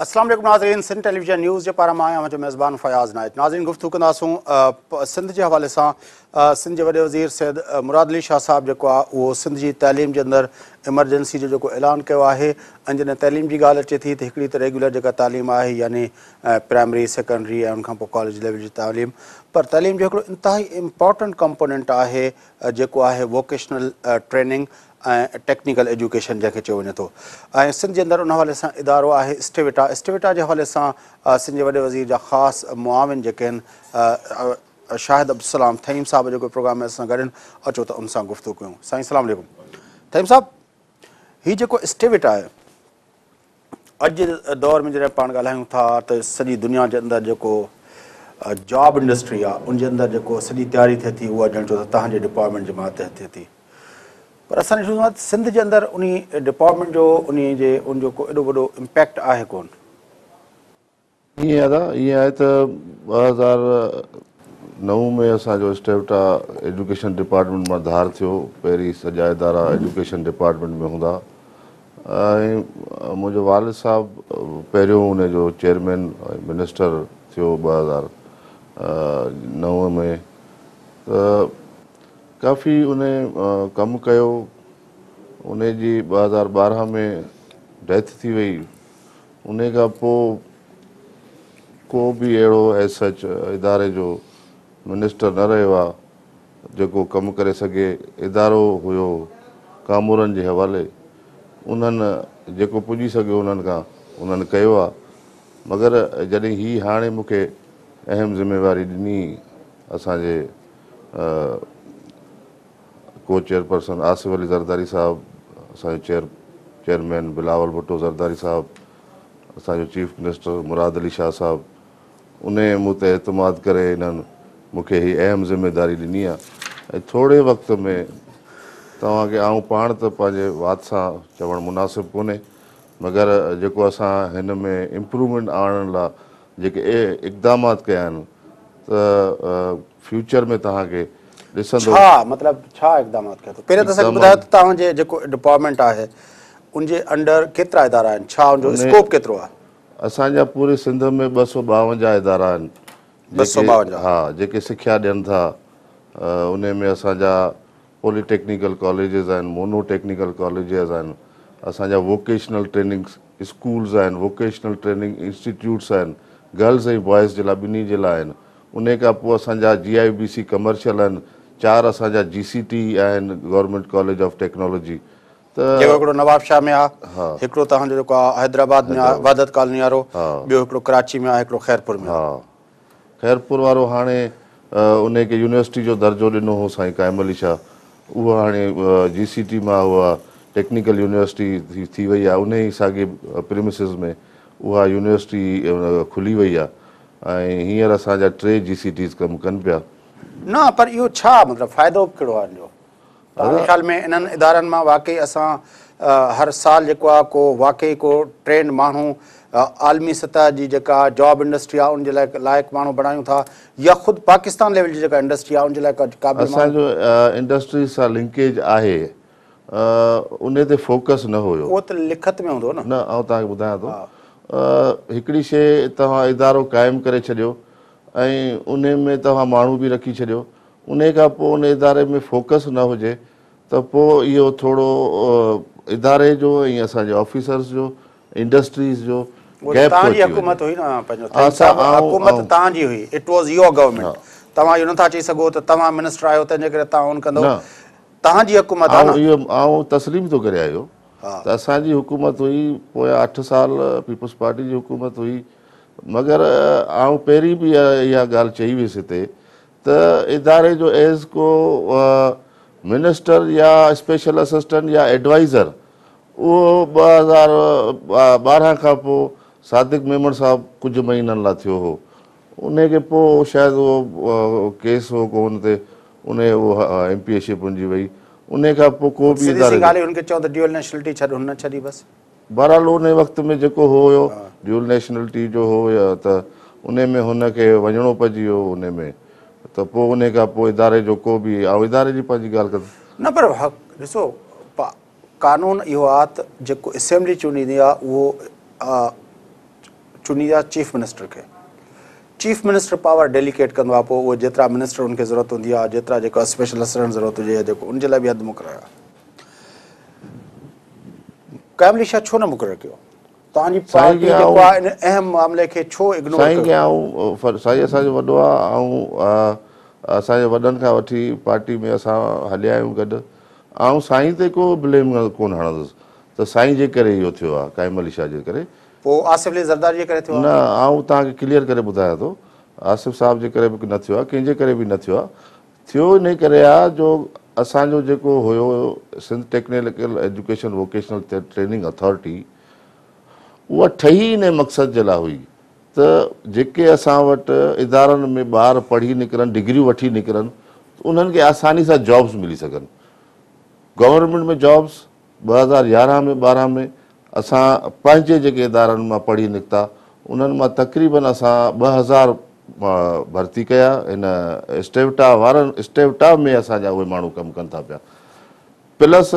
असलम नाज़रीन Sindh television news के पारा मां आहियां मेज़बान फ़याज़ नायक नाज़रीन गुफ़्तू कंदासूं सिंध के हवाले से सिंध जे वॾे वज़ीर सैद मुरादली शाह साहब जो आहे उहो सिंध जी तइलीम जे अंदरि इमरजेंसी जो ऐलान किया है जैसे जॾहिं की जी अचे थी त हिकिड़ी रेगुलर जेका तलीम है यानी प्राइमरी सेकेंडरी उन कॉलेज लेवल की तलीम पर तइलीम जो हिकिड़ो इंतिहाई कंपोनेंट है जो है वोकेशनल ट्रेनिंग ऐं टेक्नीकल एजुकेशन जंहिंखे चयो वञे थो ऐं सिंध जे अंदरि उन हवाले सां इदारो आहे स्टेविटा स्टेविटा जे हवाले सां सिंध जे वॾे वज़ीर जा ख़ासि मुआविन जेके आहिनि शाहिद अबु सलाम थईम साहब जेको प्रोग्राम में गॾु आहिनि अचो त उनसां गुफ़्तू कयूं साईं सलामु थईम साहबु हीउ जेको स्टिविटा आहे अॼु जे दौर में जॾहिं पाण ॻाल्हायूं था त सॼी दुनिया जे अंदरि जेको जॉब इंडस्ट्री आहे उन जे अंदरि जेको सॼी तयारी थिए थी उहा ॾियणु चओ त तव्हांजे डिपार्टमेंट जे मह थिए थी पर असां ॾिसूं था सिंध जे अंदरि उन उन डिपार्टमेंट जो जे उनजो को एॾो वॾो इम्पेक्ट आहे कोन ईअं दादा ईअं आहे त ॿ हज़ार नव में असांजो स्टेट आहे एजुकेशन डिपार्टमेंट मां धार थियो पहिरीं सॼा इदारा एजुकेशन डिपार्टमेंट में हूंदा ऐं मुंहिंजो वालिद साहबु पहिरियों उनजो चेयरमैन मिनिस्टर थियो ॿ हज़ार नव में त काफ़ी उन कमु कयो उन जी ॿ हज़ार ॿारहं में डेथ थी वई उन खां पोइ को बि अहिड़ो एस एसए इदारे जो मिनिस्टर न रहियो आहे जेको कमु करे सघे इदारो हुयो कामरनि जे हवाले उन्हनि जेको पुॼी सघियो उन्हनि खां उन्हनि कयो आहे मगर जॾहिं हीअ हाणे मूंखे अहम ज़िमेवारी ॾिनी असांजे को चेयरपर्सन आसिफ़ अली ज़रदारी साहब असांजो चेयर चेयरमैन बिलावल भुट्टो ज़रदारी साहब असांजो चीफ मिनिस्टर मुराद अली शाह साहब उन मूं ते इतमाद करे हिननि मूंखे ई अहम ज़िमेदारी ॾिनी आहे ऐं थोरे वक़्त में तव्हांखे आऊं पाण त पंहिंजे वात सां चवणु मुनासिबु कोन्हे मगर जेको असां हिन में इम्प्रूवमेंट आणण लाइ जेके ए इकदामात कया आहिनि त फ्यूचर में तव्हांखे इदारा आहिनि जेके सिखिया ॾियनि था उन में कॉलेजिस आहिनि मोनोटेक्निकल कॉलेजिस आहिनि असांजा वोकेशनल ट्रेनिंग स्कूल्स आहिनि वोकेशनल ट्रेनिंग इंस्टिट्यूट्स आहिनि गर्ल्स ऐं बॉइज़ जे लाइ ॿिन्ही जे लाइ आहिनि उन खां पोइ असांजा G I B C commercial आहिनि चार असांजा जी सी टी आहिनि government college of technology Nawabshah में आहे ख़ैरपुर में खैरपुर वारो हाणे उनखे यूनिवर्सिटी जो दर्जो ॾिनो हो साईं क़ाइम अली शाह उहा हाणे जी सी टी मां उहा टेक्निकल यूनिवर्सिटी थी वई आहे उन ई साॻे प्रिमिस में उहा यूनिवर्सिटी खुली वई आहे ऐं हींअर असांजा टे जी सी टीज़ कमु कनि पिया न पर इहो छा मतिलबु फ़ाइदो कहिड़ो आहे इनजो ख़्याल में इन्हनि इदारनि मां वाक़ई असां हर साल जेको आहे को वाकई को ट्रेंड माण्हू आलमी सतह जी जेका जॉब इंडस्ट्री आहे उनजे लाइ लाइक़ु माण्हू बणायूं था या ख़ुदि पाकिस्तान लेवल जी जेका इंडस्ट्री आहे उनजे लाइ असांजो इंडस्ट्री सां लिंकेज आहे उन ते फोकस न न हुयो उहो त लिखत में हूंदो तव्हांखे ॿुधायां थो हिकिड़ी शइ तव्हां इदारो क़ाइमु करे छॾियो ऐं उन में तव्हां माण्हू बि रखी छॾियो उन खां पोइ उन इदारे में फोकस न हुजे त पोइ इहो थोरो इदारे जो ऐं असांजे ऑफिसर्स जो इंडस्ट्रीज़ जो तस्लीम थो करे आयो त असांजी हुकूमत हुई पोयां अठ साल पीपल्स पार्टी जी हुकूमत हुई मगर आऊं पहिरीं बि इहा ॻाल्हि चई हुयसि हिते त इदारे जो एस को मिनिस्टर या स्पेशल असिस्टेंट या एडवाइज़र उहो ॿ हज़ार ॿारहं खां पोइ सादिक मेमण साहब कुझु महीननि लाइ थियो हो उन खे पोइ शायदि उहो केस हो कोन ते उन उहो एमपीएशिप हुनजी वई उन खां पोइ को बिसि बहरहाल उन वक़्त में जेको हुओ जूल नेशनलिटी जो हो या त उन उनमें हुनखे वञिणो पइजी वियो उन में त पोइ उन खां पोइ इदारे जो को बि ऐं इदारे जी पंहिंजी ॻाल्हि कंदुसि न पर ॾिसो कानून इहो आहे त जेको असेंबली चुनींदी आहे उहो चूंडी आहे चीफ मिनिस्टर खे चीफ मिनिस्टर पावर डेलीकेट कंदो आहे पोइ उहो जेतिरा मिनिस्टर हुनखे ज़रूरत हूंदी आहे जेतिरा जेको स्पेशल असर ज़रूरत हुजे जेको उनजे लाइ बि हद मुकरायो आहे वठी पार्टी में असां हलिया आहियूं ऐं साईं ते को ब्लेम कोन हणंदुसि त साईं जे करे इहो थियो आहे शाह जे करे पोइ आसिफ़ जे करे न आऊं तव्हांखे क्लियर करे ॿुधायां थो आसिफ़ साहिब जे करे बि न थियो आहे कंहिंजे करे बि न थियो आहे थियो इन करे आहे जो असांजो जेको हुयो हुयो Sindh technical education vocational training authority उहा ठही इन मक़सद जे लाइ हुई त जेके असां वटि इदारनि में ॿार पढ़ी निकिरनि डिग्रियूं वठी निकिरनि उन्हनि खे आसानी सां जॉब्स मिली सघनि गवर्मेंट में जॉब्स ॿ हज़ार यारहं में ॿारहं में असां पंहिंजे जेके इदारनि मां पढ़ी निकिता उन्हनि मां तक़रीबन असां ॿ हज़ार भर्ती कया इन स्टेवटा वारनि स्टेवटा में असांजा उहे माण्हू कमु कनि था पिया प्लस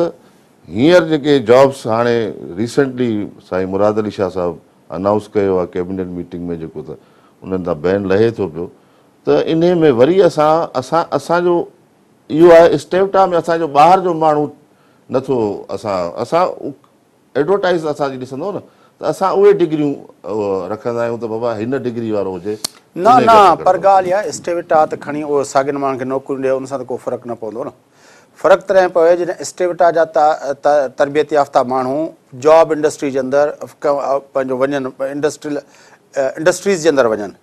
हींअर जेके जॉब्स हाणे रिसेंटली साईं मुराद अली शाह साहिबु अनाउंस कयो आहे केबिनेट मीटिंग में जेको त उन्हनि तां बैन लहे थो पियो त इन में वरी असां असां असांजो इहो आहे स्टेवटा में असांजो ॿाहिरि जो माण्हू नथो असां असां एडवरटाइज़ असांजी ॾिसंदो न असां उहे डिग्रियूं रखंदा आहियूं त बाबा हिन डिग्री वारो हुजे न न पर ॻाल्हि इहा आहे त खणी उहो साॻियुनि माण्हुनि खे नौकिरियूं ॾियो उन सां त को फ़र्क़ु न पवंदो न फ़र्कु तॾहिं पए जॾहिं स्टेविटा जा त तरबियत याफ़्ता माण्हू जॉब इंडस्ट्री जे अंदरि पंहिंजो वञनि इंडस्ट्रियल इंडस्ट्रीज़ जे अंदरि वञनि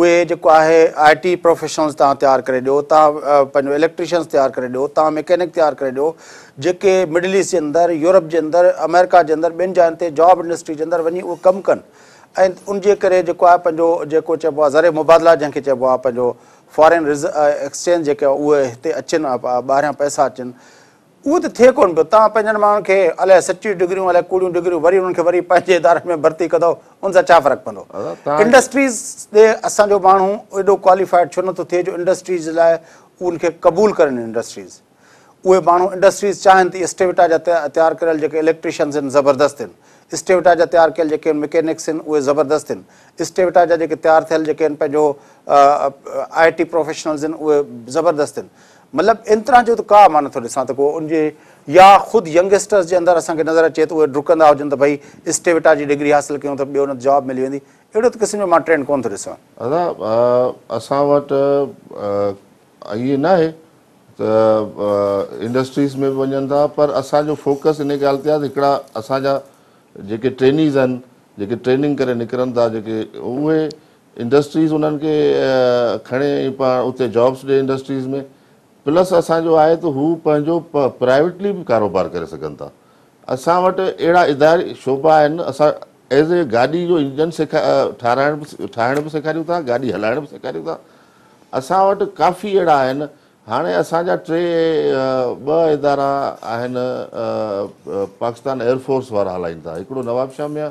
उहे जेको आहे आई टी प्रोफेशनल्स तव्हां तयारु करे ॾियो तव्हां पंहिंजो इलेक्ट्रिशियंस तयारु करे ॾियो तव्हां मैकेनिक तयारु करे ॾियो जेके मिडल ईस्ट जे अंदरि यूरोप जे अंदरि अमेरिका जे अंदरि ॿियनि जाइनि ते जॉब इंडस्ट्री जे अंदरि वञी उहे कमु कनि ऐं उनजे करे जेको आहे पंहिंजो जेको चइबो आहे ज़र मुबादला जंहिंखे चइबो आहे पंहिंजो फॉरेन रिज़ एक्सचेंज जेके आहे उहे हिते अचनि ॿाहिरियां पैसा अचनि उहो त थिए कोन पियो तव्हां पंहिंजनि माण्हुनि खे अलाए सचियूं डिग्रियूं अलाए कूड़ियूं डिग्रियूं वरी उन्हनि खे वरी पंहिंजे इदारे में भर्ती कंदव उन सां छा फ़र्कु पवंदो इंडस्ट्रीज़ ॾे असांजो माण्हू एॾो क्वालिफाइड छो नथो थिए जो इंडस्ट्रीज़ लाइ उनखे क़बूल करनि इंडस्ट्रीज़ उहे माण्हू इंडस्ट्रीज़ चाहिनि थी स्टेविटा जा तयारु कयल जेके इलेक्ट्रिशियंस आहिनि ज़बरदस्त आहिनि स्टेविटा जा तयारु कयल जेके आहिनि मिकेनिक्स आहिनि उहे ज़बरदस्त आहिनि स्टेविटा जा जेके तयारु थियल जेके आहिनि पंहिंजो आई टी प्रोफेशनल्स आहिनि उहे ज़बरदस्त आहिनि मतिलबु इन तरह जो त का मां नथो ॾिसां त को उनजे या ख़ुदि यंगस्टर्स जे अंदरि असांखे नज़र अचे त उहे ॾुकंदा हुजनि त भई स्टेविटा जी डिग्री हासिलु कयूं त ॿियो जॉब मिली वेंदी अहिड़ो क़िस्म जो मां ट्रेंड कोन थो ॾिसां दादा असां वटि इहे न आहे इंडस्ट्रीज में बि वञनि था पर असांजो फोकस इन ॻाल्हि ते आहे त हिकिड़ा असांजा जेके ट्रेनीज आहिनि जेके ट्रेनिंग करे निकिरनि था जेके उहे इंडस्ट्रीज़ उन्हनि खे खणे पाण उते जॉब्स ॾिए इंडस्ट्रीज़ में प्लस असांजो आहे त हू पंहिंजो प प्राइवेटली बि कारोबार करे सघनि था असां वटि अहिड़ा इदारे शोभा आहिनि असां ए गाॾी जो इंजन सेखा ठाराइण ठाहिण बि सेखारियूं था गाॾी हलाइण बि सेखारियूं था असां वटि काफ़ी अहिड़ा आहिनि हाणे असांजा टे ॿ इदारा आहिनि पाकिस्तान एयरफोर्स वारा हलाइनि था हिकिड़ो नवाबशाह में आहे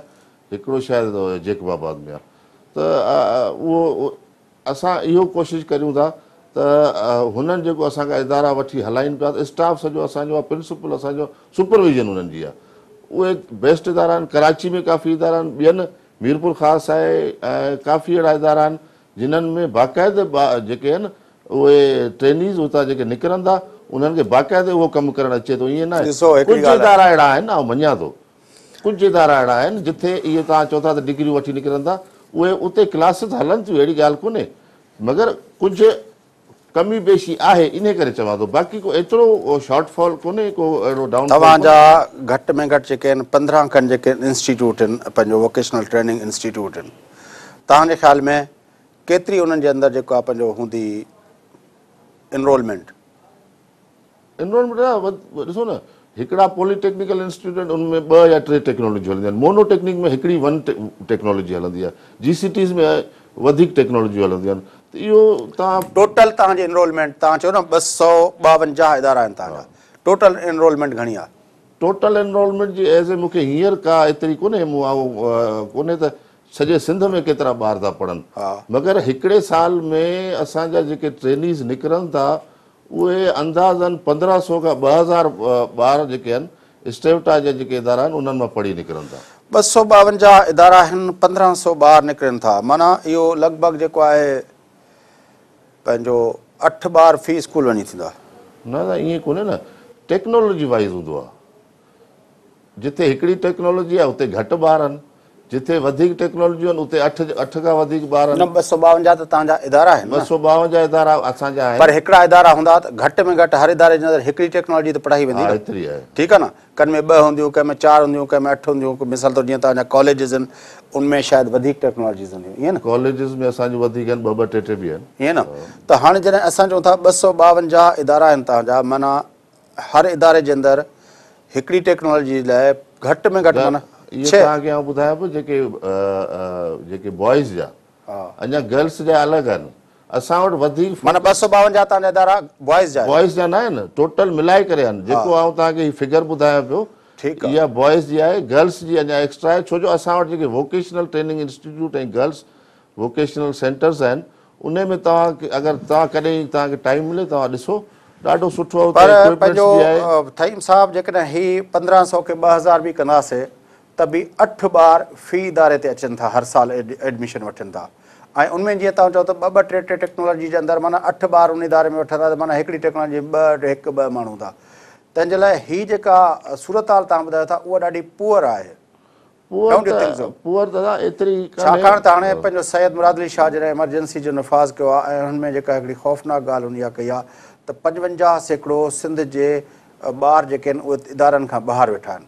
हिकिड़ो शायदि जेकबाबाद में आहे त उहो असां इहो कोशिशि कयूं था त हुननि जेको असांखां इदारा वठी हलाइनि पिया त स्टाफ सॼो असांजो आहे प्रिंसिपल असांजो सुपरविज़न हुननि जी आहे उहे बेस्ट इदारा आहिनि कराची में काफ़ी इदारा आहिनि ॿियनि मीरपुर ख़ासि आहे ऐं काफ़ी अहिड़ा इदारा आहिनि जिन्हनि में बाक़ाइद जेके आहिनि उहे ट्रेनीस उतां जेके निकिरनि था उन्हनि खे बाक़ाइदे उहो कमु करणु अचे थो ईअं न आहे कुझु इदारा अहिड़ा आहिनि जिथे इहे तव्हां चओ था त डिग्रियूं वठी निकिरनि था उहे उते क्लासिस हलनि थियूं अहिड़ी ॻाल्हि कोन्हे मगर कुझु कमी पेशी आहे इन करे चवां थो बाक़ी को एतिरो शॉर्टफॉल कोन्हे को अहिड़ो डाउन तव्हांजा घटि में घटि जेके आहिनि पंद्रहं खनि जेके आहिनि इंस्टीट्यूट पंहिंजो वोकेशनल ट्रेनिंग इंस्टीट्यूट आहिनि तव्हांजे ख़्याल में केतिरी उन्हनि जे अंदरि जेको आहे पंहिंजो हूंदी एनरोलमेंट ॾिसो न हिकिड़ा टेक्नोलॉजी इंस्टीट्यूटे आहिनि मोनोटेक्निक में वधीक टेक्नोलॉजी हलंदियूं आहिनि इहो तव्हां टोटल एनरोलमेंट ए मूंखे हींअर सॼे सिंध में केतिरा ॿार था पढ़नि मगर हिकिड़े साल में असांजा जेके ट्रेनीस निकिरनि था उहे अंदाज़नि पंद्रहं सौ खां ॿ हज़ार ॿार जेके आहिनि स्टेवटा जा जेके इदारा आहिनि उन्हनि मां पढ़ी निकिरनि था ॿ सौ ॿावंजाहु इदारा आहिनि माना इहो लॻभॻि जेको आहे पंहिंजो अठ ॿार फी स्कूल वञी थींदा न न ईअं कोन्हे न टेक्नोलॉजी वाइज़ हूंदो आहे जिते हिकिड़ी टेक्नोलॉजी आहे उते घटि ॿार पर हिकिड़ा इदारा हूंदा त घटि में घटि हर इदारे जे अंदरि टेक्नोलॉजी त पढ़ाई वेंदी आहे ठीकु आहे न कन में ॿ हूंदियूं में चारि हूंदियूं में अठ हूंदियूं मिसाल तव्हांजा कॉलेजिस आहिनि उनमें शायदि वधीक न त हाणे जॾहिं असां चऊं था ॿ सौ ॿावंजाह इदारा आहिनि तव्हांजा माना हर इदारे जे अंदरि हिकिड़ी टेक्नोलॉजी लाइ घटि में घटि पियो बॉइज़ आहे छो जो असां वटि टाइम मिले तव्हां ॾिसो ॾाढो सुठो त बि अठ ॿार फी इदारे ते अचनि था हर साल एडमिशन वठनि था ऐं उनमें जीअं तव्हां चओ त ॿ ॿ टे टे टेक्नोलॉजी जे अंदरि माना अठ ॿार उन इदारे में वठंदा त माना हिकिड़ी टेक्नोलॉजी ॿ हिकु ॿ माण्हू था तंहिंजे लाइ हीअ जेका सूरत हाल तव्हां ॿुधायो था उहा ॾाढी पुअर आहे छाकाणि त हाणे पंहिंजो सैद मुरादली शाह जॾहिं एमरजेंसी जो नफ़ाज़ कयो आहे ऐं हुनमें जेका हिकिड़ी ख़ौफ़नाक ॻाल्हि हुन इहा कई आहे त पंजवंजाहु सैकड़ो सिंध जे ॿार जेके आहिनि उहे इदारनि खां ॿाहिरि वेठा आहिनि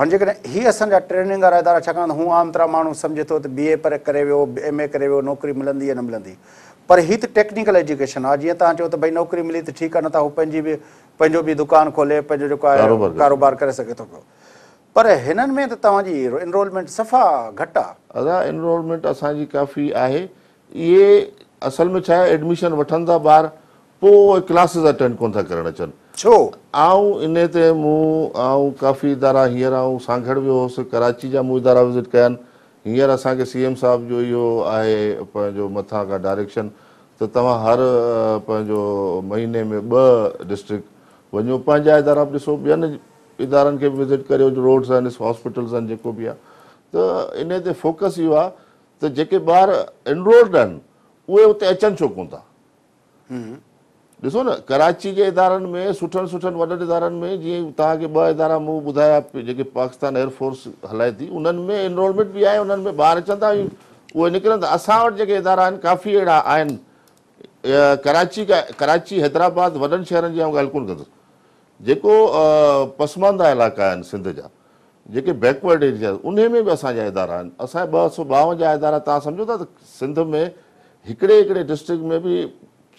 हाणे जेकॾहिं असांजा ट्रेनिंग वारा इदारा छाकाणि त हू तरह माण्हू सम्झे थो त बी ए पर करे वियो एम ए करे वियो नौकिरी मिलंदी या न मिलंदी पर हीअ त टेक्निकल एजुकेशन आहे जीअं तव्हां चओ त भई नौकिरी मिली त ठीकु आहे न त हू पंहिंजी बि पंहिंजो बि दुकानु खोले पंहिंजो जेको आहे कारोबार करे सघे थो पियो पर हिननि में त तव्हांजी एनरोलमेंट सफ़ा घटि आहे काफ़ी आहे इहे एडमिशन वठनि था ॿार पोइ अचनि छो आऊं इन ते मूं ऐं काफ़ी इदारा हींअर आऊं सांगड़ वियो हुउसि कराची जा मूं इदारा विज़िट कया आहिनि हींअर असांखे सी एम साहिब जो इहो आहे पंहिंजो मथां खां डायरेक्शन त तव्हां हर पंहिंजो महीने में ॿ डिस्ट्रिक वञो पंहिंजा इदारा बि ॾिसो ॿियनि इदारनि खे बि विज़िट करियो रोड्स आहिनि हॉस्पिटल्स आहिनि जेको बि आहे त इन ते फोकस इहो आहे त जेके ॿार एनरोल्ड आहिनि उहे उते अचनि छो कोन था ॾिसो न कराची जे इदारनि में सुठनि सुठनि वॾनि इदारनि में जीअं तव्हांखे ॿ इदारा मूं ॿुधाया जेके पाकिस्तान एयरफोर्स हलाए थी उन्हनि में एनरोलमेंट बि आहे उन्हनि में ॿार अचनि था उहे निकिरनि था असां वटि जेके इदारा आहिनि काफ़ी अहिड़ा आहिनि कराची का कराची हैदराबाद वॾनि शहरनि जी आऊं ॻाल्हि कोन कंदुसि जेको पसमांदा इलाइक़ा आहिनि सिंध जा जेके बैकवर्ड एरिया उन में बि असांजा इदारा आहिनि असांजा ॿ सौ ॿावंजाह इदारा तव्हां सम्झो था त सिंध में हिकिड़े हिकिड़े डिस्ट्रिक्ट में बि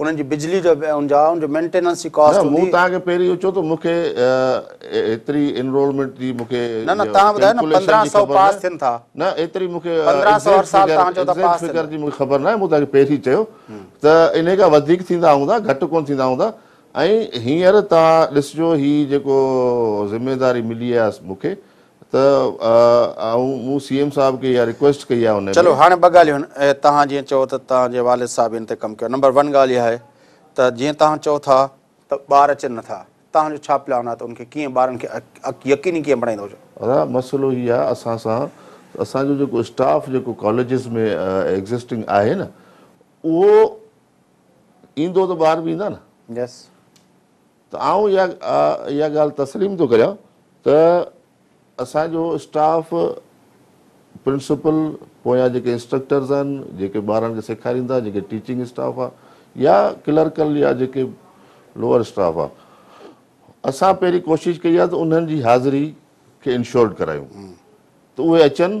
न आहे मूं तव्हांखे पहिरीं चयो त इन खां वधीक थींदा हूंदा घटि कोन थींदा हूंदा ऐं हींअर तव्हां ॾिसजो हीअ जेको ज़िमेदारी मिली आहे मूंखे तीएम साहिब खे चयो त तव्हांजे साहिब कमु कयो नंबर इहा आहे त जीअं तव्हां चओ था त ॿार अचनि नथा तव्हांजो छा पियो ॿारनि खे मसलो इहा स्टाफ जेको कॉलेजिस में एग्ज़िस्टिंग आहे न उहो ईंदो त ॿार बि ईंदा न तस्लीम थो कयां त असांजो स्टाफ प्रिंसिपल पोयां जेके इंस्ट्रक्टर्स आहिनि जेके ॿारनि खे सेखारींदा जेके टीचिंग स्टाफ आहे या क्लर्कल या जेके लोअर स्टाफ आहे असां पहिरीं कोशिशि कई आहे त उन्हनि जी हाज़िरी खे इंश्योर करायूं त उहे अचनि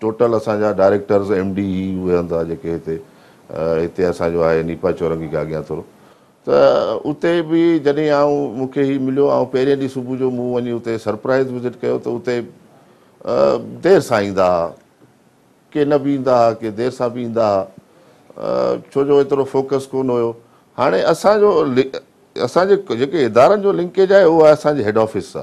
टोटल असांजा डायरेक्टर्स एम डी ई वेहनि था जेके हिते हिते असांजो आहे नीपा चौरंगी खां अॻियां थोरो त उते बि जॾहिं आऊं मूंखे ई मिलियो ऐं पहिरें ॾींहुं सुबुह जो मूं वञी उते सरप्राइज़ विज़िट कयो त उते देरि सां ईंदा हुआ के न बि ईंदा हुआ के देरि सां बि ईंदा हुआ छो जो एतिरो फोकस कोन हुयो हाणे असांजो असांजे जेके इदारनि जो लिंकेज आहे उहो आहे असांजे हेड ऑफिस सां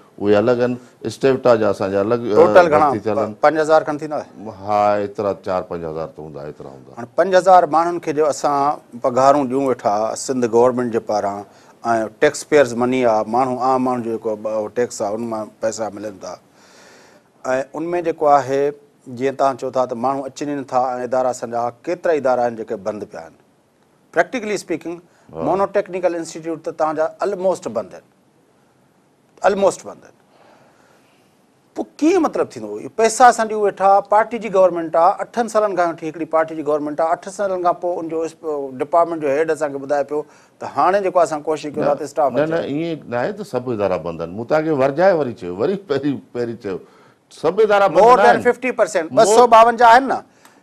पंज हज़ार माण्हुनि खे जो असां पघारूं ॾियूं वेठा सिंध गवर्नमेंट जे पारां ऐं टेक्स पेयर्स मनी आहे माण्हू आम माण्हू जेको टेक्स आहे उन मां पैसा मिलनि था ऐं उनमें जेको आहे जीअं तव्हां चओ था त माण्हू अची वञनि था ऐं इदारा असांजा केतिरा इदारा आहिनि जेके बंदि पिया आहिनि प्रैक्टिकली स्पीकिंग नोनोटेक्निकल इंस्टीट्यूटा ऑलमोस्ट बंदि आहिनि पोइ कीअं मतिलबु थींदो पैसा ॾियूं वेठा पार्टी जी गवर्नमेंट आहे अठनि सालनि खां वठी पार्टी जी गवर्नमेंट आहे अठ सालनि खां पोइ डिपार्टमेंट जो हेड असांखे ॿुधाए पियो त हाणे जेको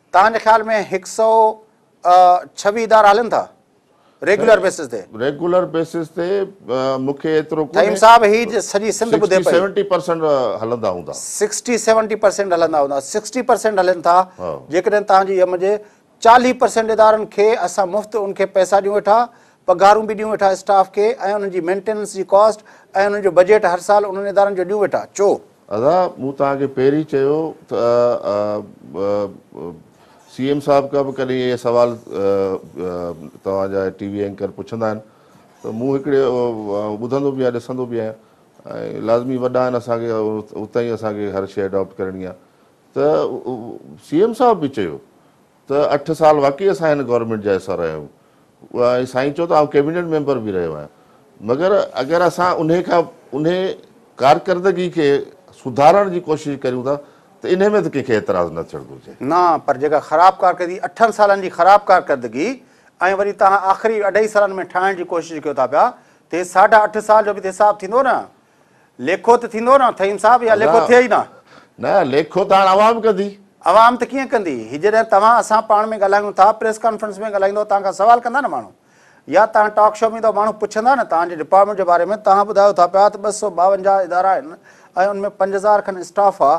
आहिनि छवीह इदारा हलनि था 70% 70% 60 60% जेकॾहिं असां मुफ़्त पैसा ॾियूं वेठा पघारूं बि कॉस्ट ऐं تا हर साल उन्हनि जो सी एम साहिब खां बि कॾहिं इहे सुवाल तव्हांजा एंकर पुछंदा आहिनि त मूं हिकिड़े ॿुधंदो बि आहियां ॾिसंदो बि आहियां ऐं लाज़मी वॾा आहिनि असांखे उतां ई असांखे हर शे अडॉप्ट करणी आहे त सी एम साहिब बि चयो त अठ साल वाक़ई असां इन गवर्नमेंट जा हिसा रहिया आहियूं साईं चओ त कैबिनेट मेंबर भी रहियो मगर अगर असां उन्हें कारकर्दगी के सुधारण की कोशिश था त त इन में कंहिंखे न न थियणु घुरिजे पर जेका ख़राबु कारकर्दगी ऐं वरी तव्हां आख़िरी अढाई सालनि में ठाहिण जी कोशिशि कयो था पिया ते साढा अठ साल जो बि हिसाबु थींदो न लेखो त थींदो न न न या लेखो लेखो थिए ई त हाणे आवाम आवाम कंदी त कीअं कंदी हीअ जॾहिं तव्हां असां पाण में ॻाल्हायूं था प्रेस कॉन्फ्रेंस में ॻाल्हाईंदो तव्हां खां सवाल कंदा न माण्हू या तव्हां टॉक शो में ईंदो माण्हू पुछंदा न तव्हांजे डिपार्टमेंट जे बारे में तव्हां ॿुधायो था पिया त ॿ सौ ॿावंजाह इदारा आहिनि ऐं उनमें पंज हज़ार खनि स्टाफ आहे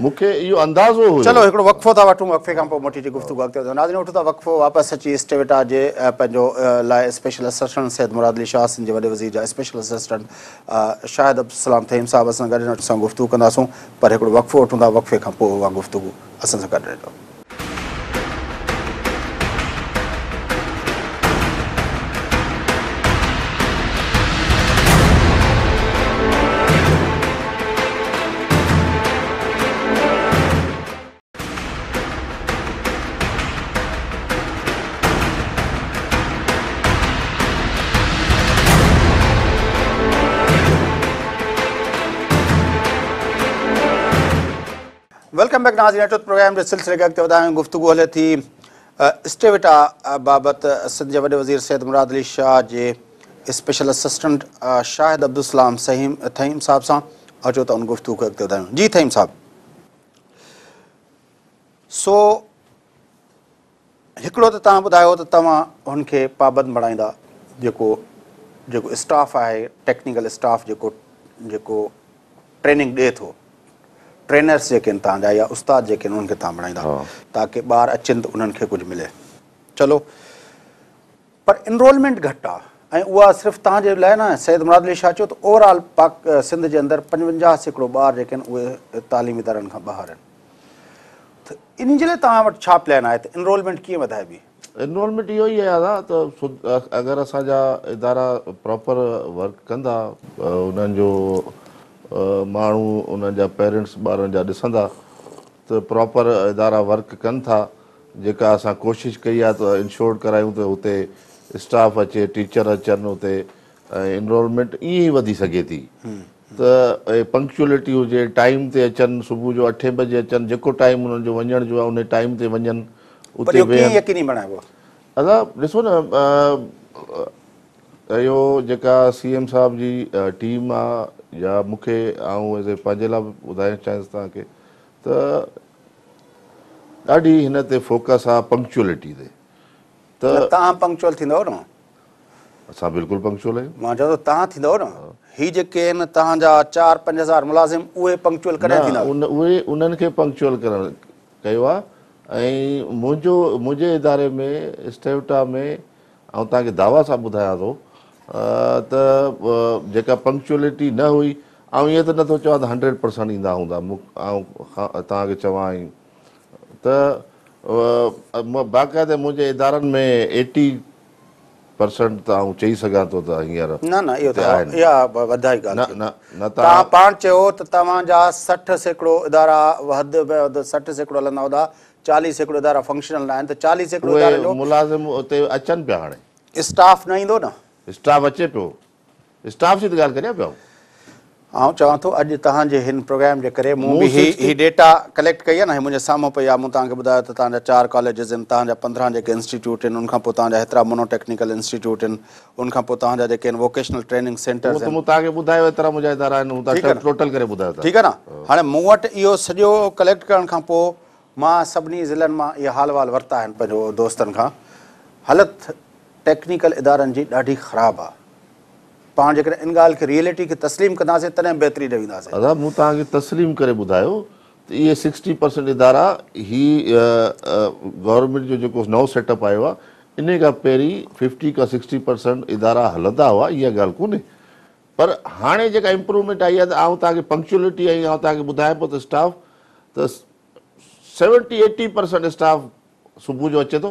मूंखे यो अंदाज़ो चोलो हिकिड़ो वक़ो था वठूं वफ़े खां पोइ मोटी अची वापसि अची स्टेटा जे पंहिंजो लाइ स्पेशल अली शाह सिंह जे वडे वज़ीर जा स्पेशल असिस्टेंट शाहिद अब सलाम थईम साहिब सां गॾु असां गुफ़्तगु कंदासीं पर हिकिड़ो वफ़ो वठूं था कर खां पोइ प्रोग्राम जे सिलसिले खे गुफ़्तगु हले थी स्टेविटा बाबति सिंध जे वज़ीर सैद मुराद अली शाह जे स्पेशल असिस्टेंट शाहिद अब्दुसलाम सहीम थईम साहिब सां अचो त उन गुफ़्तगु खे अॻिते जी थईम साहिबु सो हिकिड़ो त तव्हां ॿुधायो त पाबंद बणाईंदा जेको जेको स्टाफ आहे टेक्नीकल स्टाफ जेको जेको ट्रेनिंग ॾिए थो ट्रेनर्स जेके आहिनि उस्ताद जेके आहिनि उन्हनि खे तव्हां बणाईंदा ताकी ॿार अचनि त उन्हनि खे कुझु मिले चलो पर इनरोलमेंट घटि आहे ऐं उहा सिर्फ़ु तव्हांजे लाइ न सैद मुराद अली चयो त ओवरऑल पाक सिंध जे अंदरि पंजवंजाहु सैकड़ो ॿार जेके आहिनि उहे तालीमी इदारनि खां ॿाहिरि आहिनि त इन जे लाइ तव्हां वटि छा प्लैन आहे त इनरोलमेंट कीअं वधाइबी इनरोलमेंट इहो ई आहे त अगरि असांजा इदारा प्रॉपर वर्क कंदा उन्हनि जो माण्हू उन्हनि जा पेरेंट्स ॿारनि जा ॾिसंदा त प्रॉपर इदारा वर्क कनि था जेका असां कोशिशि कई आहे त इंश्योर करायूं त हुते स्टाफ अचे टीचर अचनि हुते ऐं इनरोलमेंट ईअं ई वधी सघे थी त पंक्चुअलिटी हुजे टाइम ते अचनि सुबुह जो अठे बजे अचनि जेको टाइम उन्हनि जो वञण जो आहे उन टाइम ते वञनि उते अदा ॾिसो न इहो जेका सी एम साहिब जी टीम आहे पंहिंजे लाइ बि ॿुधाइण तव्हांखे त ॾाढी हिन ते फोकस आहे पंक्चुअलिटी ते असां बिल्कुलु पंक्चुअल करणु कयो आहे ऐं मुंहिंजो मुंहिंजे इदारे में स्टेविटा में ऐं तव्हांखे दावा सां ॿुधायां थो त जेका पंक्चुअलिटी न हुई ऐं ईअं त नथो चवां त हंड्रेड परसेंट ईंदा हूंदा ऐं तव्हांखे चवां ई त बाक़ाइदे मुंहिंजे इदारनि में एटी परसेंट त चई सघां थो त त हींअर न न इहो इहा वधाई तव्हां पाण चयो त तव्हांजा सठि सैकड़ो इदारा सठि सैकड़ो हलंदा चालीह सैकड़ो न आहिनि त चालीह सैकड़ो अचनि पिया हाणे स्टाफ न ईंदो न चवां थो अॼु तव्हांजे हिन प्रोग्राम जे करे मूं साम्हूं पई आहे मूं तव्हांखे ॿुधायो तव्हांजा चारि कॉलेजिस आहिनि इंस्टीट्यूट आहिनि इहे हाल वाल वरिता आहिनि पंहिंजो दोस्तनि खां टेक्नीकल इदारनि जी ॾाढी ख़राबु आहे पाण जेकॾहिं इन ॻाल्हि खे रियलिटी खे तस्लीम कंदासीं तॾहिं बहितरीसीं दादा मूं तव्हांखे तस्लीम करे ॿुधायो त इहे सिक्सटी परसेंट इदारा हीअ गवर्नमेंट जो जेको नओं सेटअप आयो आहे इन खां पहिरीं फिफ्टी खां सिक्सटी परसेंट इदारा हलंदा हुआ इहा ॻाल्हि कोन्हे पर हाणे जेका इम्प्रूवमेंट आई आहे त आउं तव्हांखे पंक्चुलिटी आई ऐं तव्हांखे ॿुधायांबो त स्टाफ त सेवनटी एटी परसेंट स्टाफ सुबुह जो अचे थो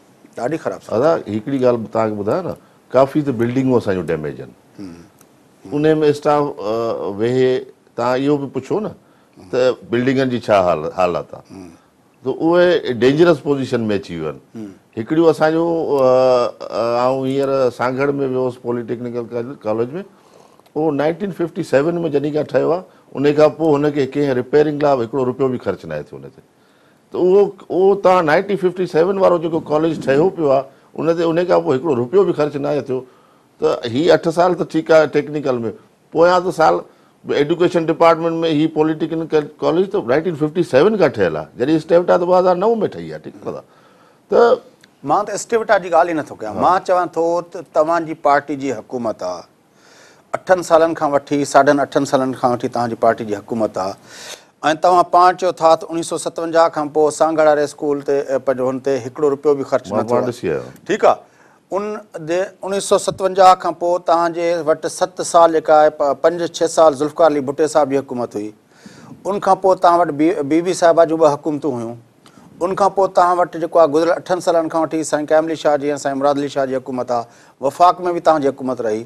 ॾाढी ख़राबु दादा हिकिड़ी ॻाल्हि तव्हांखे ॿुधायो न काफ़ी त बिल्डिंगूं असांजूं डैमेज आहिनि उन में स्टाफ वेहे तव्हां इहो बि पुछो न त बिल्डिंगनि जी छा हाल हालात आहे त उहे डेंजरस पोज़ीशन में अची वियूं आहिनि हिकिड़ियूं असांजो हींअर सांगड़ में वियो हुउसि पॉलिटेक्निकल कॉलेज में उहो नाइनटीन फिफ्टी सेवन में जॾहिं खां ठहियो आहे उन खां पोइ हुनखे कंहिं रिपेयरिंग लाइ हिकिड़ो रुपियो बि ख़र्चु न आहे थियो हुन ते त उहो उहो तव्हां नाइनटीन फिफ्टी सेवन वारो जेको कॉलेज ठहियो पियो आहे उन ते उनखां पोइ हिकिड़ो रुपियो बि ख़र्चु न आहे थियो त हीअ अठ साल त ठीकु आहे टेक्निकल में पोयां त साल एडुकेशन डिपार्टमेंट में हीअ पॉलिटिकल कॉलेज त नाइंटीन फ़िफ्टी सेवन खां ठहियलु आहे जॾहिं स्टेविटा त ॿ हज़ार नव में ठही आहे ठीकु आहे त मां त स्टेविटा जी ॻाल्हि ई नथो कयां मां चवां थो त तव्हांजी जी हुकूमत आहे अठनि सालनि खां ऐं तव्हां पाण चयो था त उणिवीह सौ सतवंजाह खां पोइ सांगड़ वारे स्कूल ते पंहिंजो हुन ते हिकिड़ो रुपियो बि ख़र्चु ठीकु आहे उन जे उणिवीह सौ सतवंजाह खां पोइ तव्हांजे वटि सत साल जेका आहे पंज छह साल ज़ुल्फार अली भुटे साहिब जी हुकूमत हुई उनखां पोइ तव्हां वटि बी बी बी साहिबा जूं ॿ हुकूमतूं हुयूं उनखां पोइ तव्हां वटि जेको आहे गुज़रियल अठनि सालनि खां वठी साईं कैमली शाह जी ऐं साईं मुरादली शाह जी हुकूमत आहे वफ़ाक़ में बि तव्हांजी हुकूमत रही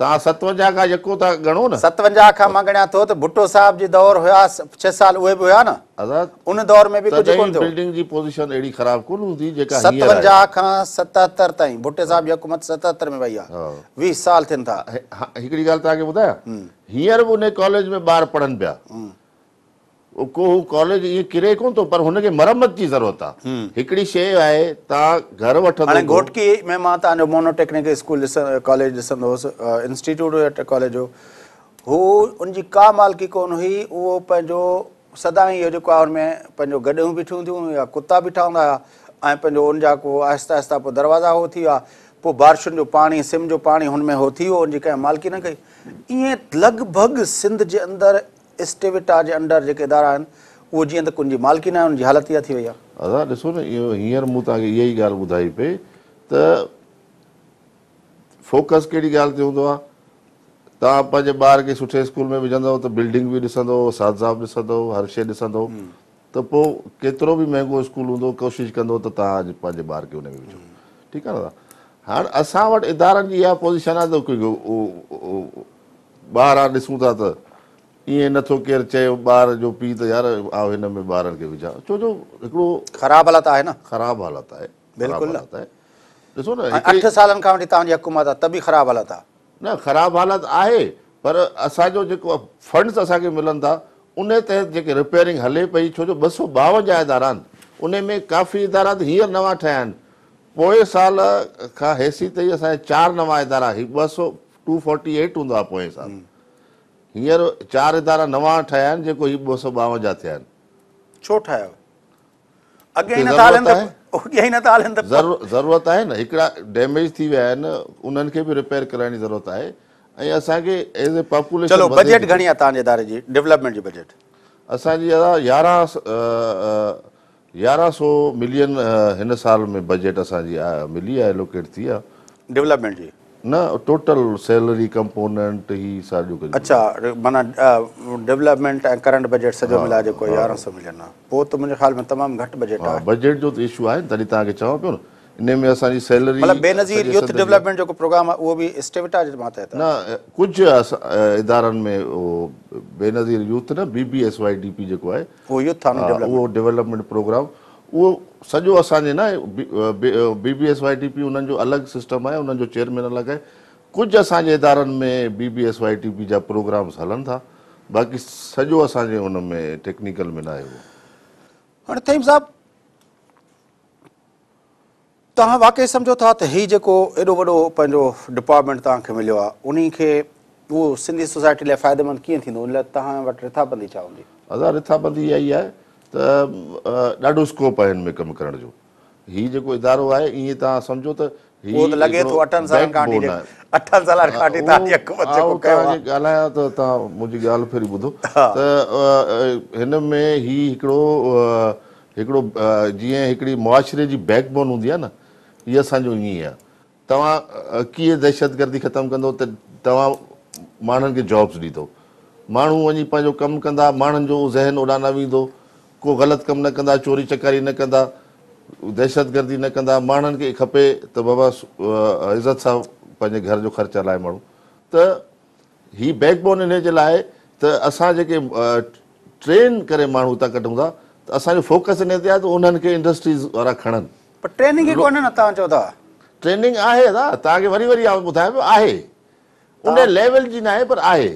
तव्हां सतवंजाह खां यको था गणो न सतवंजाह खां मां गणिया थो त भुट्टो साहिब जी दौर हुया छह साल उहे बि हुया न उन दौर में बि बिल्डिंग जी पोज़ीशन अहिड़ी ख़राब कोन हूंदी जेका सतवंजाह खां सतहतरि ताईं भुट्टे साहिब जी हुकूमत सतहतरि में वई आहे वीह साल थियनि था हिकिड़ी ॻाल्हि तव्हांखे ॿुधायां हींअर बि उन कॉलेज में ॿार पढ़नि पिया को कॉलेज ये किरे कोन तो पर के मरम्मत की ज़रूरत हिकड़ी आहे हिकिड़ी शइ आहे तव्हां घोटकी में मां तव्हांजो मोनोटेक्निक स्कूल कॉलेज ॾिसंदो हुअसि इंस्टीट्यूट हुन जी का मालिकी कोन हुई उहो पंहिंजो सदा ही जेको आहे हुनमें पंहिंजो गॾियूं बीठियूं हूंदी हुयूं कुता बीठा हूंदा हुआ ऐं पंहिंजो उनजा को आहिस्ता आहिस्ता पोइ दरवाज़ा उहो थी विया पोइ बारिशुनि जो पानी सिम जो पानी पाणी में उहो थी वियो हुनजी कंहिं मालिकी न कई ये लगभग सिंध जे अंदर जे अंडर जेके इदारा आहिनि उहो जीअं त कुंजी आहे आहे हुनजी थी वई दादा ॾिसो न इहो हींअर मूं तव्हांखे इहा ई ॻाल्हि ॿुधाई पई त फोकस कहिड़ी ॻाल्हि ते हूंदो आहे तव्हां पंहिंजे ॿार खे सुठे स्कूल में विझंदव त बिल्डिंग बि ॾिसंदो ॾिसंदो हर शइ ॾिसंदो त पोइ केतिरो बि महांगो स्कूल हूंदो कोशिशि कंदो त तव्हां अॼु पंहिंजे ॿार खे हुन में विझो ठीकु आहे दादा हाणे असां वटि इदारनि जी इहा पोज़ीशन आहे त ॿार ॾिसूं था त ईअं नथो केरु चयो ॿार जो पीउ त यार ख़राबु हालति आहे पर असांजो जेको आहे फ़ंड्स असांखे मिलनि था उन तहत जेके रिपेयरिंग हले पई छो जो ॿ सौ ॿावंजाह इदारा आहिनि उन में काफ़ी इदारा त हींअर नवां ठहिया आहिनि पोएं साल खां हेसी ताईं असांजा चारि नवां इदारा ॿ सौ टू फोर्टी एट हूंदो आहे पोएं साल हींअर चारि इदारा नवां ठहिया आहिनि जेको ही ॿ सौ ॿावंजाह थिया आहिनि हिकिड़ा डेमेज थी विया आहिनि उन्हनि खे बि रिपेयर कराइण जी ज़रूरत आहे ऐं असांखे न टोटल सैलरी कंपोनेंट ही सॼो कजे अच्छा माना डेवलपमेंट ऐं करंट बजट सॼो मिलाए जेको यारहं सौ मिलियन आहे पोइ त मुंहिंजे ख़्याल में तमामु घटि बजट आहे बजट जो त इशू आहे तॾहिं तव्हांखे चवां पियो न इन में असांजी सैलरी मतलबु बेनज़ीर यूथ डेवलपमेंट जेको प्रोग्राम आहे उहो बि स्टेविटा जे मां तहत न कुझु इदारनि में उहो बेनज़ीर यूथ न B B S Y D P जेको आहे उहो सॼो असांजे न B B S Y T P उन्हनि जो अलॻि सिस्टम आहे उन्हनि जो चेयरमैन अलॻि आहे कुझु असांजे इदारनि में B B S Y T P जा प्रोग्राम्स हलनि था बाक़ी सॼो असांजे हुन में टेक्निकल में न आहे उहो हाणे तईम साहब तव्हां वाकई सम्झो था त हीउ जेको एॾो वॾो पंहिंजो डिपार्टमेंट तव्हांखे मिलियो आहे उन खे उहो सिंधी सोसाइटी लाइ फ़ाइदेमंद कीअं थींदो उन लाइ तव्हां वटि रिथाबंदी छा हूंदी अदा रिथाबंदी इहा ई आहे त ॾाढो स्कोप आहे हिन में कमु करण जो हीउ जेको इदारो आहे ईअं तव्हां सम्झो तव्हां ॻाल्हायां त तव्हां मुंहिंजी ॻाल्हि ॿुधो त हिन में ही हिकिड़ो हिकिड़ो जीअं हिकिड़ी मुआशरे जी बैकबोन हूंदी आहे न हीअ असांजो आहे तव्हां कीअं दहशतगर्दी ख़तमु कंदो त तव्हां माण्हुनि खे जॉब्स ॾींदो माण्हू वञी पंहिंजो कमु कंदा माण्हुनि जो ज़हन उॾा न वेंदो को ग़लति कमु न कंदा चोरी चकारी न कंदा दहशतगर्दी न कंदा माण्हुनि खे खपे त बाबा इज़त सां पंहिंजे घर जो ख़र्चु हलाए माण्हू त इहा बैकबोन इन जे लाइ त असां जेके ट्रेन करे माण्हू हितां कढूं था त असांजो फोकस ते आहे त उन्हनि खे इंडस्ट्रीज़ वारा खणनि चओ था ट्रेनिंग आहे दादा तव्हांखे वरी वरी ॿुधायां पियो आहे उन लेवल जी न आहे पर आहे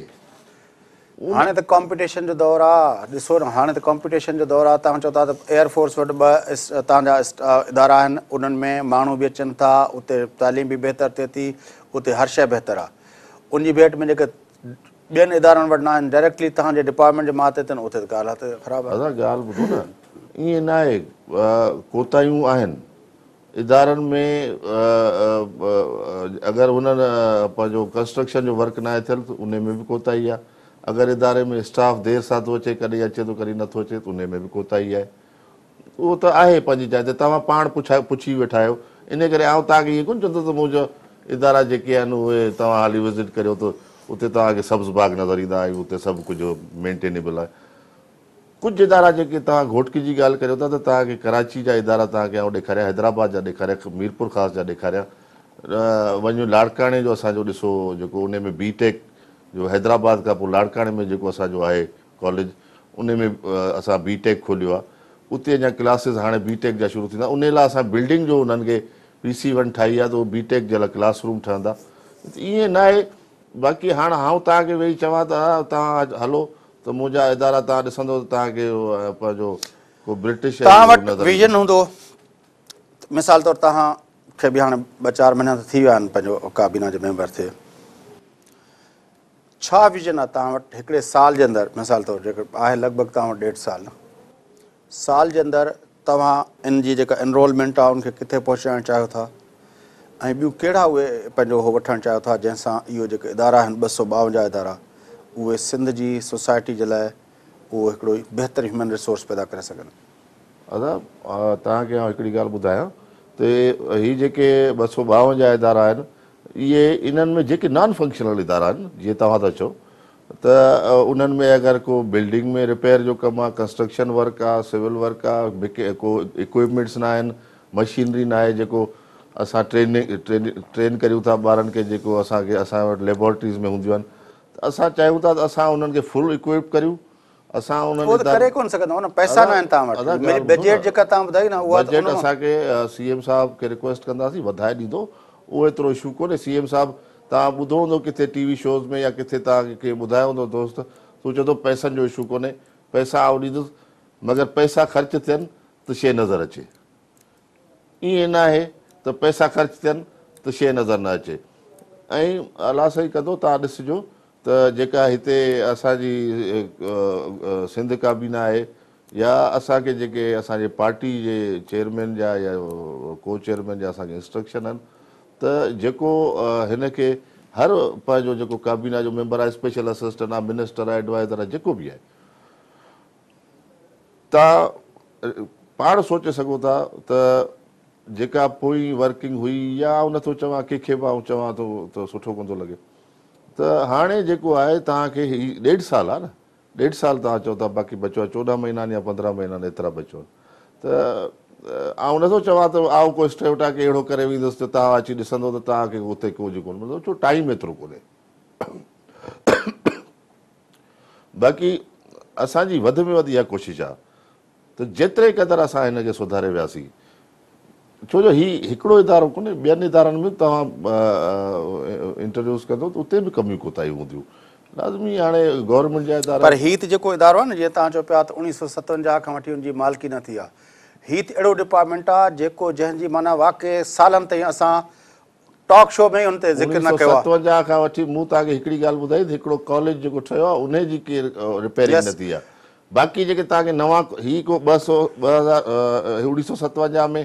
हाणे त कॉम्पिटिशन जो दौरु आहे ॾिसो न हाणे त जो दौरु आहे तव्हां चओ था त एयरफोर्स वटि ॿ तव्हांजा इदारा आहिनि उन्हनि में माण्हू बि अचनि था उते तालीम बि बहितर थिए थी उते हर शइ बहितरु आहे उन जी में जेके ॿियनि इदारनि वटि न आहिनि डायरेक्टली तव्हांजे डिपार्टमेंट जे महते ते ईअं न आहे आहिनि इदारनि में अगरि हुननि पंहिंजो कंस्ट्रक्शन जो वर्क न आहे थियल में बि कोताही आहे अगरि इदारे में स्टाफ देरि सां थो अचे कॾहिं अचे थो कॾहिं नथो अचे त उन में बि कोताही आहे उहो त आहे पंहिंजी जाइ ते तव्हां पाण पुछा पुछी वेठा आहियो इन करे ऐं तव्हांखे ईअं कोन चवंदो त मुंहिंजो इदारा जेके आहिनि उहे तव्हां हाली विज़िट करियो त उते तव्हांखे सब्ज़ बाग नज़र ईंदा आहियूं उते सभु कुझु मेंटेनेबल आहे कुझु इदारा जेके तव्हां घोटकी जी ॻाल्हि करियो था त तव्हांखे कराची जा इदारा तव्हांखे ऐं ॾेखारिया हैदराबाद जा ॾेखारिया मीरपुर ख़ासि जा ॾेखारिया वञो लाड़काणे जो असांजो ॾिसो जेको उन में बी टेक जो हैदराबाद का लाड़काने में जो असो है कॉलेज उन में अस बीटेक खोलो खोलियो आहे क्लासिस हाँ बीटेक टेक शुरू थी उन अस बिल्डिंग जो हुननि खे पी सी वन ठाही है तो बीटेक जो क्लासरूम ठहंदा ये ना है बाक़ी हाँ हाँ तक वे चवां हलो तो मुझा इदारा तव्हां ॾिसंदो ब्रिटिश विजन हों मिसाल तौर तव्हांखे बि हाणे ॿ चारि महीना त थी काबीना के मेंबर थे छा विज़न आहे तव्हां वटि हिकिड़े साल जे अंदरि मिसाल तौरु जेको आहे लॻभॻि तव्हां वटि ॾेढ साल साल जे अंदरि तव्हां इन जी जेका एनरोलमेंट आहे उनखे किथे पहुचाइणु चाहियो था ऐं ॿियूं कहिड़ा उहे पंहिंजो उहो वठणु चाहियो था जंहिंसां इहो जेके इदारा आहिनि ॿ सौ ॿावंजाह इदारा उहे सिंध जी सोसाइटी जे लाइ उहो हिकिड़ो ई बहितर ह्यूमन रिसोर्स पैदा करे सघनि अदा तव्हांखे हिकिड़ी ॻाल्हि ॿुधायां त हीअ जेके ॿ सौ ॿावंजाह इदारा आहिनि इहे इन्हनि में जेके नॉन फंक्शनल इदारा आहिनि जीअं तव्हां था चओ त उन्हनि में अगरि को बिल्डिंग में रिपेयर जो कमु आहे कंस्ट्रक्शन वर्क आहे सिविल वर्क आहे को इक्विपमेंट्स नाहिनि मशीनरी न आहे जेको असां ट्रेनिंग ट्रेन कयूं था ॿारनि खे जेको असांखे असां वटि लेबोरेटरीज़ में हूंदियूं आहिनि त असां चाहियूं था त असां उन्हनि खे फुल इक्विप करियूं असां उन्हनि कोन पैसा न आहिनि तव्हां तव्हां न उहा असांखे सी एम साहिब खे रिक्वेस्ट कंदासीं वधाए ॾींदो उहो एतिरो इशू कोन्हे सी एम साहिबु तव्हां ॿुधो हूंदो किथे टी वी शोज़ में या किथे तव्हांखे केरु ॿुधायो हूंदो दोस्त तूं चवंदो पैसनि जो इशू कोन्हे पैसा आउं ॾींदुसि मगर पैसा ख़र्चु थियनि त शइ नज़र अचे ईअं न आहे त पैसा ख़र्चु थियनि त शइ नज़र न अचे ऐं अला सही कंदो तव्हां ॾिसिजो त जेका हिते असांजी सिंध काबीना आहे या असांखे जेके असांजे पार्टी जे चेयरमैन जा या को चेयरमैन जा असांखे इंस्ट्रक्शन आहिनि त जेको हिन खे हर पंहिंजो जेको काबीना जो मेंबर आहे स्पेशल असिस्टेंट आहे मिनिस्टर आहे एडवाइज़र आहे जेको बि आहे तव्हां पाण सोचे सघो था त जेका पोइ वर्किंग हुई या उन थो चवां कंहिंखे बि आऊं चवां थो त सुठो कोन थो लॻे त हाणे जेको आहे तव्हांखे ही ॾेढ साल आहे न ॾेढ साल तव्हां चओ था बाक़ी बचो आहे चोॾहं महीना या पंद्रहं महीना एतिरा बचो त ऐं नथो चवां त आउं अहिड़ो करे वेंदुसि तव्हां अची ॾिसंदो तव्हांखे कोन छो टाइम कोन्हे बाक़ी असांजी वधि इहा कोशिशि आहे त जेतिरे क़दुरु असां हिन खे सुधारे वियासीं छो जो हीउ हिकिड़ो इदारो कोन्हे ॿियनि इदारनि में तव्हां इंट्रोड्यूस कंदो त उते बि कमियूं कोता हूंदियूं लाज़मी हाणे जेको आहे हीअ त अहिड़ो डिपार्टमेंट आहे जेको जंहिंजी माना वाकई सालनि ताईं असां टॉक शो में ते ज़िक्र न कयो सतवंजाह खां वठी मूं तव्हांखे हिकिड़ी ॻाल्हि ॿुधाई त हिकिड़ो कॉलेज जेको ठहियो आहे उन उनजी केरु रिपेयरिंगी आहे बाक़ी जेके तव्हांखे नवां हीउ को ॿ सौ ॿ हज़ार उणिवीह सौ सतवंजाह में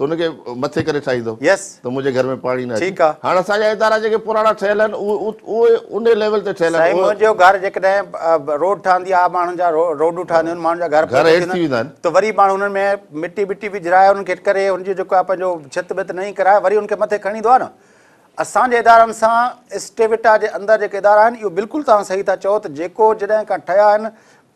वरी मिटी विटी बि करे जेको आहे पंहिंजो भित नई कराए वरी हुनखे मथे खणी आहे न असांजे इदारनि सां स्टेविटा जे अंदरि जेके इदारा आहिनि इहो बिल्कुलु तव्हां सही था चओ जेको जॾहिं खां ठहिया आहिनि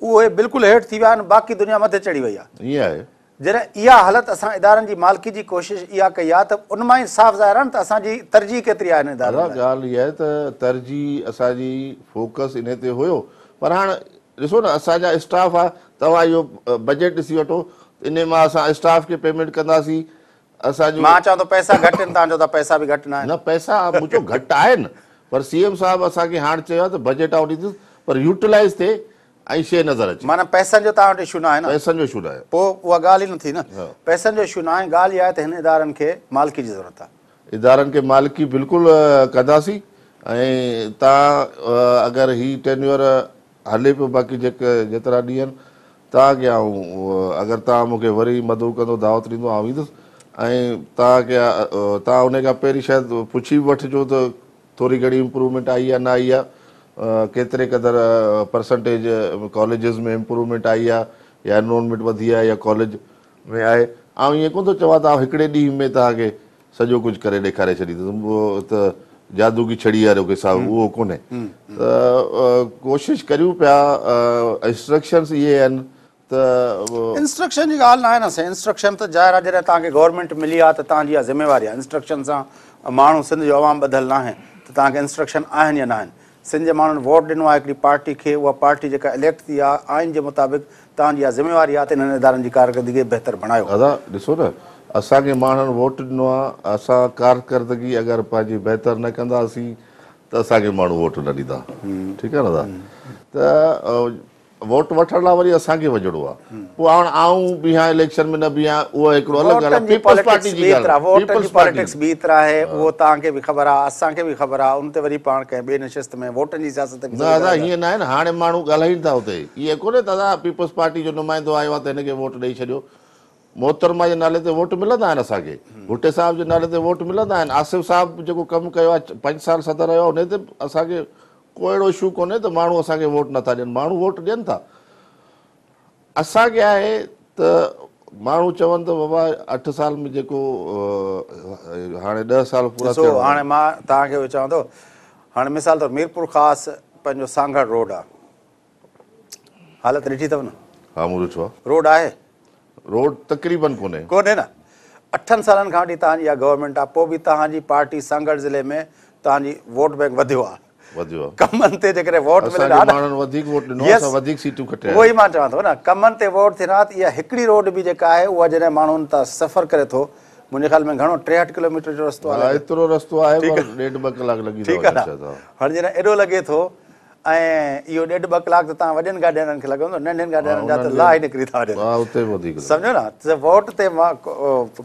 उहे बिल्कुलु हेठि थी विया आहिनि बाक़ी दुनिया मथे चढ़ी वई आहे जॾहिं इहा हालति असां इदारनि जी मालिकी कोशिशि इहा कई आहे त उन मां ई तरजीह केतिरी आहे त तरजीह असांजी हुयो पर हाणे ॾिसो न असांजा स्टाफ आहे तव्हां इहो बजेट ॾिसी वठो इन मां असां स्टाफ खे पेमेंट कंदासीं घटि आहिनि पर एम साहिबु असांखे हाणे चयो त आउट ॾींदुसि पर यूटिलाइज़ थिए ऐं शइ नज़र अचे माना इदारनि खे मालिकी बिल्कुलु कंदासीं ऐं तव्हां अगरि ही टर हले पियो बाक़ी जेके जेतिरा ॾींहं तव्हांखे ऐं अगरि तव्हां मूंखे वरी कंदो दावत ॾींदो ऐं तव्हांखे तव्हां उन खां पहिरीं शायदि पुछी बि वठिजो त थोरी घणी इम्प्रूवमेंट आई आहे न आई आहे केतिरे कदर परसेंटेज कॉलेजिस में इम्प्रूवमेंट आई आहे या एनरोलमेंट वधी आहे या कॉलेज में आहे ऐं ईअं कोन थो चवां त हिकिड़े ॾींहुं में तव्हांखे सॼो कुझु करे ॾेखारे छॾींदुसि त की छड़ी वारो किसाब उहो कोन्हे त कोशिशि कयूं पिया इंस्ट्रक्शन्स इहे आहिनि त इंस्ट्रक्शन जी ॻाल्हि न आहे इंस्ट्रक्शन त ज़ाहिर तव्हांखे गवर्नमेंट मिली आहे त तव्हांजी इहा ज़िमेवारी आहे इंस्ट्रक्शन सां माण्हू सिंध जो आवाम ॿधलु नाहे त तव्हांखे इंस्ट्रक्शन आहिनि या नाहिनि सिंध जे माण्हुनि वोट ॾिनो आहे हिकिड़ी पार्टी खे उहा पार्टी जेका इलेक्ट थी आहे आइन जे मुताबिक़ तव्हांजी इहा ज़िमेवारी आहे त इन्हनि इदारनि जी कारकगी बहितर बणायो दादा ॾिसो न असांखे माण्हुनि वोट ॾिनो आहे असां कारकर्दगी अगरि पंहिंजी बहितर न कंदासीं त असांखे माण्हू वोट न ॾींदा ठीकु आहे दादा त वोट वठण लाइ वरी असांखे वञिणो आहे पोइ हाणे आऊं बीहां इलेक्शन में हाणे माण्हू ॻाल्हाइनि था हुते इहे कोन्हे दादा पीपल्स पार्टी जो नुमाइंदो आयो आहे त हिनखे वोट ॾेई छॾियो मोहतरमा जे नाले ते वोट मिलंदा आहिनि असांखे भुटे साहिब जे नाले ते वोट मिलंदा आहिनि आसिफ़ साहिबु जेको कमु कयो आहे पंज साल सदर रहियो हुन ते असांखे को अहिड़ो इशू कोन्हे त माण्हू असांखे वोट नथा ॾियनि माण्हू वोट ॾियनि था असांखे आहे त माण्हू चवनि त बाबा अठ साल में जेको मां तव्हांखे चवां थो मीरपुर ख़ासि पंहिंजो सांगढ़ रोड आहे हालत ॾिठी अथव न हा मूं आहे रोड तकरीबन कोन्हे कोन्हे न अठनि सालनि खां वठी तव्हांजी गवर्नमेंट आहे पोइ बि तव्हांजी ज़िले में तव्हांजो वोट बैंक वधियो आहे हिकड़ी रोड बि जेका आहे उहा जॾहिं माण्हुनि त सफ़र करे थो मुंहिंजे ख़्याल में हाणे लॻे थो ऐं इहो ॾेढ ॿ कलाक त तव्हां वॾनि गाॾियुनि खे लॻंदो नंढनि गाॾियुनि जा त ला निकिरी था वञनि सम्झो न त वोट ते मां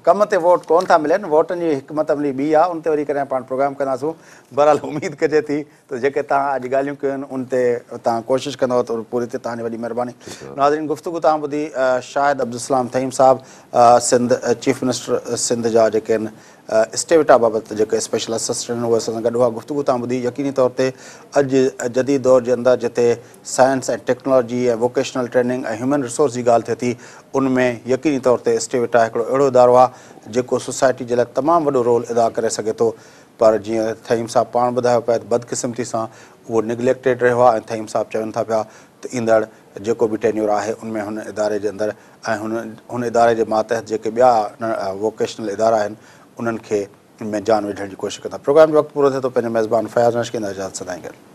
कम ते वोट कोन था मिलनि वोटनि जी हिकु हिकिड़ी ॿी आहे उन ते वरी कॾहिं पाण प्रोग्राम कंदासूं बरहाल उमेदु कजे थी त जेके तव्हां अॼु ॻाल्हियूं कयूं आहिनि उन ते तव्हां कोशिशि कंदव त पूरी ते तव्हांजी वॾी महिरबानी नाज़रीन गुफ़्तगु तव्हां ॿुधी शाहिद अब्दु सलाम थईम साहबु सिंध चीफ मिनिस्टर सिंध जा जेके आहिनि स्टेविटा बाबति जेके स्पेशल असिस्टेंट आहिनि उहे असां सां गॾु हुआ गुफ़्तगु तव्हां ॿुधी यकीनी तौर ते अॼु जदी दौर जे अंदरि जिते साइंस ऐं टेक्नोलॉजी ऐं वोकेशनल ट्रेनिंग ऐं ह्यूमन रिसोर्स जी ॻाल्हि थिए थी उनमें यकीनी तौर ते स्टेविटा हिकिड़ो अहिड़ो इदारो आहे जेको सोसाइटी जे लाइ तमामु वॾो रोल अदा करे सघे थो पर जीअं थईम साहिबु पाण ॿुधायो पिया त बदकिस्मती सां उहो निग्लेक्टेड रहियो आहे ऐं थईम साहब चवनि था पिया त ईंदड़ जेको बि टेन्यूर आहे उनमें हुन इदारे जे अंदरि ऐं हुन इदारे जे मातहत जेके ॿिया वोकेशनल इदारा आहिनि उन्हें जान वेण की कोशिश कंदा प्रोग्राम वक्त पूरा थे तो मेज़बान फयाज़ नश खे इजाज़त सदाएंगे